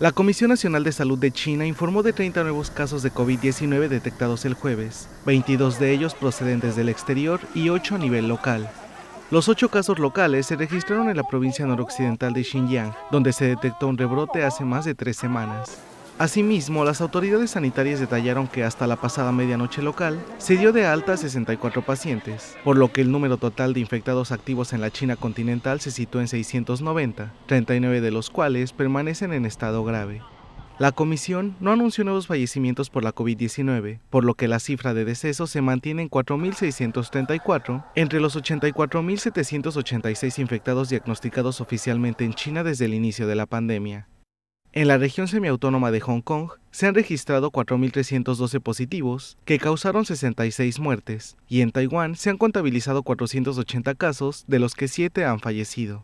La Comisión Nacional de Salud de China informó de 30 nuevos casos de COVID-19 detectados el jueves, 22 de ellos procedentes del exterior y 8 a nivel local. Los ocho casos locales se registraron en la provincia noroccidental de Xinjiang, donde se detectó un rebrote hace más de tres semanas. Asimismo, las autoridades sanitarias detallaron que hasta la pasada medianoche local se dio de alta 64 pacientes, por lo que el número total de infectados activos en la China continental se sitúa en 690, 39 de los cuales permanecen en estado grave. La comisión no anunció nuevos fallecimientos por la COVID-19, por lo que la cifra de decesos se mantiene en 4.634 entre los 84.786 infectados diagnosticados oficialmente en China desde el inicio de la pandemia. En la región semiautónoma de Hong Kong se han registrado 4.312 positivos, que causaron 66 muertes, y en Taiwán se han contabilizado 480 casos, de los que 7 han fallecido.